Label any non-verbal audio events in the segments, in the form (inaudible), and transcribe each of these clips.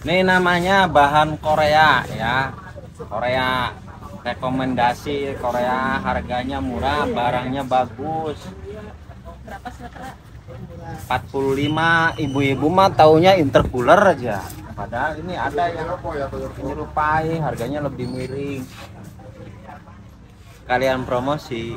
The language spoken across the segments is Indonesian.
ini namanya bahan Korea ya Korea rekomendasi Korea harganya murah barangnya bagus 45 ibu-ibu mah taunya intercooler aja padahal ini ada yang menyerupai harganya lebih miring kalian promosi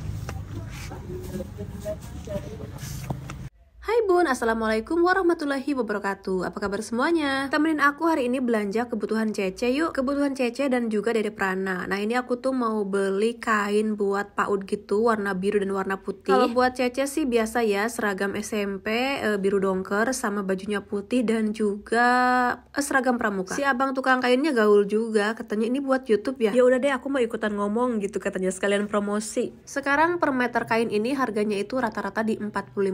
Bun, Assalamualaikum warahmatullahi wabarakatuh Apa kabar semuanya? Temenin aku hari ini belanja kebutuhan Cece yuk Kebutuhan Cece dan juga Dede Prana Nah ini aku tuh mau beli kain buat PAUD gitu Warna biru dan warna putih Kalau buat Cece sih biasa ya Seragam SMP, e, eh, biru dongker Sama bajunya putih dan juga e, seragam pramuka Si abang tukang kainnya gaul juga Katanya ini buat Youtube ya Ya udah deh aku mau ikutan ngomong gitu katanya Sekalian promosi Sekarang per meter kain ini harganya itu rata-rata di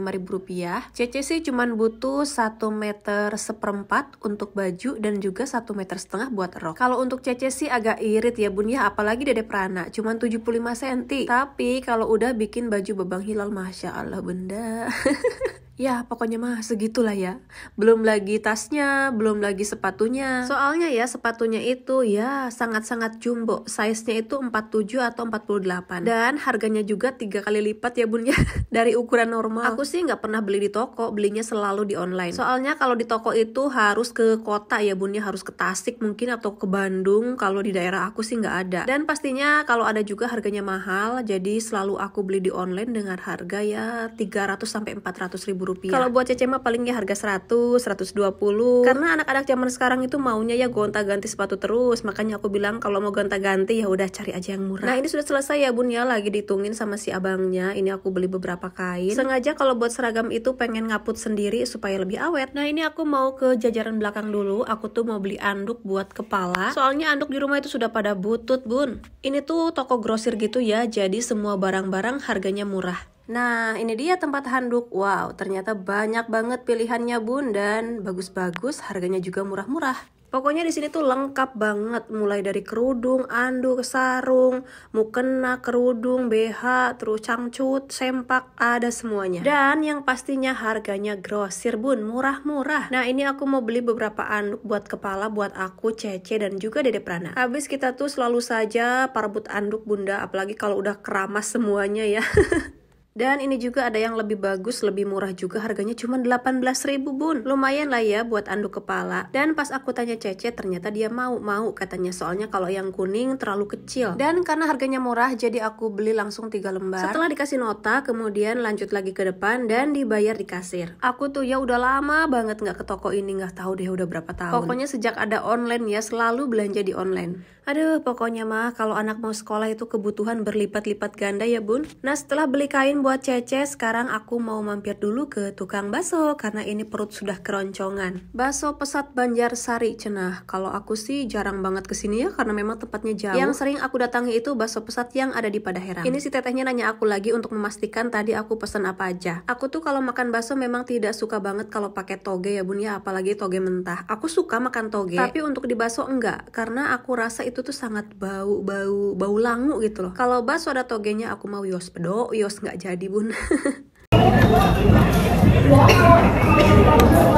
ribu rupiah sih cuma butuh 1 meter seperempat untuk baju dan juga 1 meter setengah buat rok. Kalau untuk sih agak irit ya bun ya, apalagi dede Prana, cuma 75 cm. Tapi kalau udah bikin baju bebang hilal, Masya Allah benda. (laughs) Ya, pokoknya mah segitulah ya. Belum lagi tasnya, belum lagi sepatunya. Soalnya ya, sepatunya itu ya sangat-sangat jumbo. Size-nya itu 47 atau 48. Dan harganya juga tiga kali lipat ya bun ya. (laughs) dari ukuran normal. Aku sih nggak pernah beli di toko, belinya selalu di online. Soalnya kalau di toko itu harus ke kota ya bun ya. harus ke Tasik mungkin atau ke Bandung. Kalau di daerah aku sih nggak ada. Dan pastinya kalau ada juga harganya mahal, jadi selalu aku beli di online dengan harga ya 300 sampai 400 ribu rupiah. Kalau buat Cece mah paling ya harga 100, 120. Karena anak-anak zaman sekarang itu maunya ya gonta-ganti sepatu terus. Makanya aku bilang kalau mau gonta-ganti ya udah cari aja yang murah. Nah, ini sudah selesai ya Bun ya, lagi ditungin sama si abangnya. Ini aku beli beberapa kain. Sengaja kalau buat seragam itu pengen ngaput sendiri supaya lebih awet. Nah, ini aku mau ke jajaran belakang dulu. Aku tuh mau beli anduk buat kepala. Soalnya anduk di rumah itu sudah pada butut, Bun. Ini tuh toko grosir gitu ya, jadi semua barang-barang harganya murah. Nah, ini dia tempat handuk. Wow, ternyata banyak banget pilihannya, Bun, dan bagus-bagus, harganya juga murah-murah. Pokoknya di sini tuh lengkap banget, mulai dari kerudung, anduk, sarung, mukena, kerudung, BH, terus cangcut, sempak, ada semuanya. Dan yang pastinya harganya grosir bun, murah-murah. Nah ini aku mau beli beberapa anduk buat kepala, buat aku, Cece, dan juga Dede Prana. Habis kita tuh selalu saja parbut anduk bunda, apalagi kalau udah keramas semuanya ya. (laughs) Dan ini juga ada yang lebih bagus, lebih murah juga harganya cuma 18.000 bun. Lumayan lah ya buat anduk kepala. Dan pas aku tanya Cece ternyata dia mau-mau katanya soalnya kalau yang kuning terlalu kecil. Dan karena harganya murah jadi aku beli langsung 3 lembar. Setelah dikasih nota kemudian lanjut lagi ke depan dan dibayar di kasir. Aku tuh ya udah lama banget nggak ke toko ini nggak tahu deh udah berapa tahun. Pokoknya sejak ada online ya selalu belanja di online. Aduh pokoknya mah kalau anak mau sekolah itu kebutuhan berlipat-lipat ganda ya bun. Nah setelah beli kain buat buat cece, sekarang aku mau mampir dulu ke tukang baso karena ini perut sudah keroncongan. Baso pesat Banjar Sari cenah. Kalau aku sih jarang banget kesini ya karena memang tempatnya jauh. Yang sering aku datangi itu Baso pesat yang ada di Padaherang. Ini si tetehnya nanya aku lagi untuk memastikan tadi aku pesan apa aja. Aku tuh kalau makan baso memang tidak suka banget kalau pakai toge ya bun ya, apalagi toge mentah. Aku suka makan toge, tapi untuk di baso enggak karena aku rasa itu tuh sangat bau bau bau langu gitu loh. Kalau baso ada togenya aku mau yos pedo, yos nggak jadi tadi bun (laughs)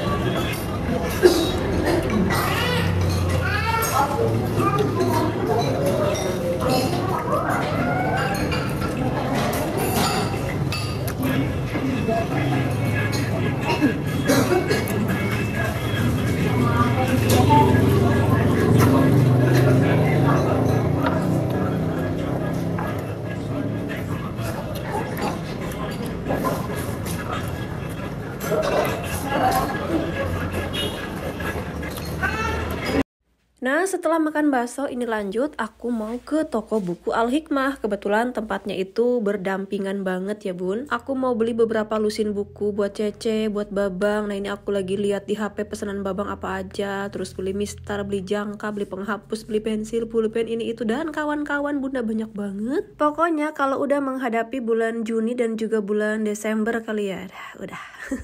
setelah makan bakso ini lanjut, aku mau ke toko buku Al-Hikmah. Kebetulan tempatnya itu berdampingan banget ya bun. Aku mau beli beberapa lusin buku buat Cece, buat Babang. Nah ini aku lagi lihat di HP pesanan Babang apa aja. Terus beli mister, beli jangka, beli penghapus, beli pensil, pulpen ini itu. Dan kawan-kawan bunda banyak banget. Pokoknya kalau udah menghadapi bulan Juni dan juga bulan Desember kali ya. udah. (laughs)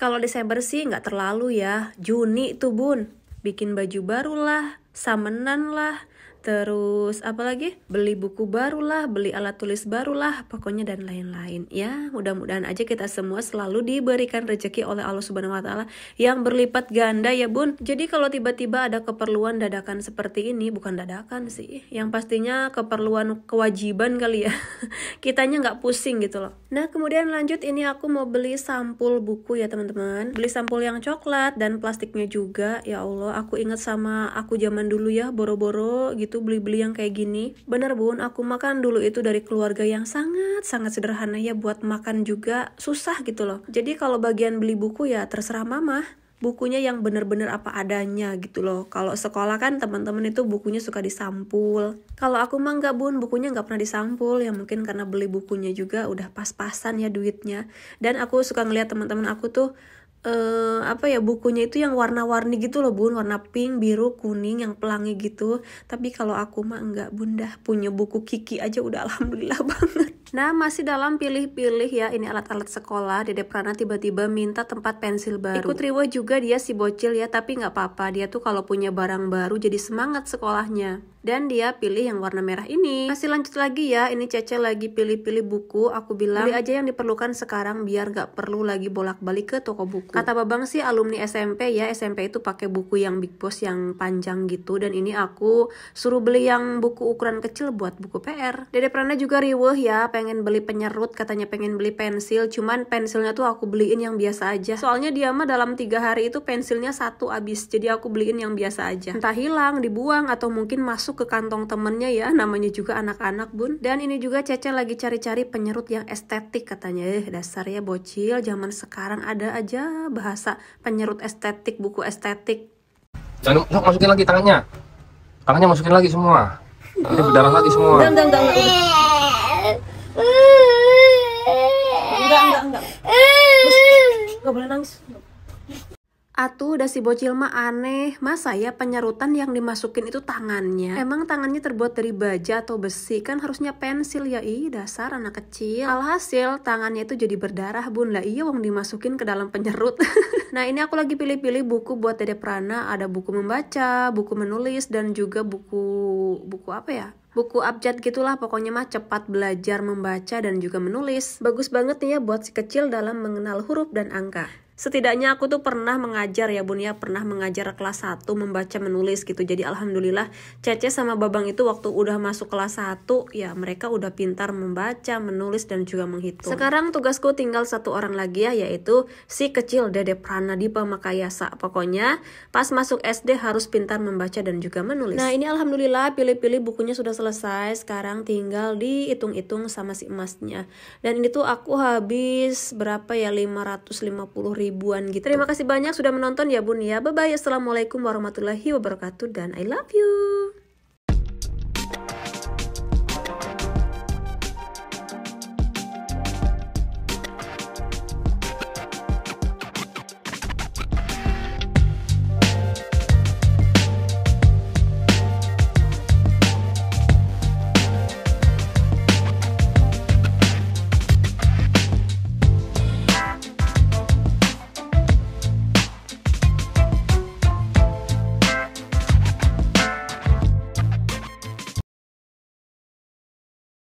kalau Desember sih nggak terlalu ya. Juni tuh bun bikin baju baru lah, samenan lah, terus apalagi beli buku barulah, beli alat tulis barulah, pokoknya dan lain-lain. Ya, mudah-mudahan aja kita semua selalu diberikan rezeki oleh Allah Subhanahu wa taala yang berlipat ganda ya, Bun. Jadi kalau tiba-tiba ada keperluan dadakan seperti ini, bukan dadakan sih, yang pastinya keperluan kewajiban kali ya. (laughs) Kitanya nggak pusing gitu loh. Nah, kemudian lanjut ini aku mau beli sampul buku ya, teman-teman. Beli sampul yang coklat dan plastiknya juga. Ya Allah, aku inget sama aku zaman dulu ya, boro-boro gitu itu beli-beli yang kayak gini. Bener bun, aku makan dulu itu dari keluarga yang sangat-sangat sederhana ya buat makan juga susah gitu loh. Jadi kalau bagian beli buku ya terserah mama bukunya yang bener-bener apa adanya gitu loh. Kalau sekolah kan teman-teman itu bukunya suka disampul. Kalau aku mah nggak bun, bukunya nggak pernah disampul. Ya mungkin karena beli bukunya juga udah pas-pasan ya duitnya. Dan aku suka ngeliat teman-teman aku tuh eh, apa ya bukunya itu yang warna-warni gitu loh bun warna pink biru kuning yang pelangi gitu tapi kalau aku mah enggak bunda punya buku kiki aja udah alhamdulillah (laughs) banget nah masih dalam pilih-pilih ya ini alat-alat sekolah dede Prana tiba-tiba minta tempat pensil baru ikut Riwa juga dia si bocil ya tapi nggak apa-apa dia tuh kalau punya barang baru jadi semangat sekolahnya dan dia pilih yang warna merah ini masih lanjut lagi ya ini Cece lagi pilih-pilih buku aku bilang beli aja yang diperlukan sekarang biar gak perlu lagi bolak-balik ke toko buku kata Babang sih alumni SMP ya SMP itu pakai buku yang Big Boss yang panjang gitu dan ini aku suruh beli yang buku ukuran kecil buat buku PR Dede Prana juga riweh ya pengen beli penyerut katanya pengen beli pensil cuman pensilnya tuh aku beliin yang biasa aja soalnya dia mah dalam tiga hari itu pensilnya satu abis jadi aku beliin yang biasa aja entah hilang dibuang atau mungkin masuk masuk ke kantong temennya ya namanya juga anak-anak bun dan ini juga Cece lagi cari-cari penyerut yang estetik katanya eh ya bocil zaman sekarang ada aja bahasa penyerut estetik buku estetik jangan masukin lagi tangannya tangannya masukin lagi semua ini berdarah lagi semua enggak enggak enggak enggak enggak enggak enggak boleh nangis Atuh, dasi bocil mah aneh. Masa ya penyerutan yang dimasukin itu tangannya? Emang tangannya terbuat dari baja atau besi? Kan harusnya pensil ya, ih dasar anak kecil. Alhasil, tangannya itu jadi berdarah bun. Lah iya wong dimasukin ke dalam penyerut. (laughs) nah ini aku lagi pilih-pilih buku buat Dede Prana. Ada buku membaca, buku menulis, dan juga buku... buku apa ya? buku abjad gitulah pokoknya mah cepat belajar membaca dan juga menulis. Bagus banget nih ya buat si kecil dalam mengenal huruf dan angka setidaknya aku tuh pernah mengajar ya bun ya pernah mengajar kelas 1 membaca menulis gitu jadi alhamdulillah Cece sama Babang itu waktu udah masuk kelas 1 ya mereka udah pintar membaca menulis dan juga menghitung sekarang tugasku tinggal satu orang lagi ya yaitu si kecil Dede prana Pranadipa Makayasa pokoknya pas masuk SD harus pintar membaca dan juga menulis nah ini alhamdulillah pilih-pilih bukunya sudah selesai sekarang tinggal dihitung-hitung sama si emasnya dan ini tuh aku habis berapa ya 550 ribu ribuan gitu. Terima kasih banyak sudah menonton ya Bun ya. Bye bye. Assalamualaikum warahmatullahi wabarakatuh dan I love you.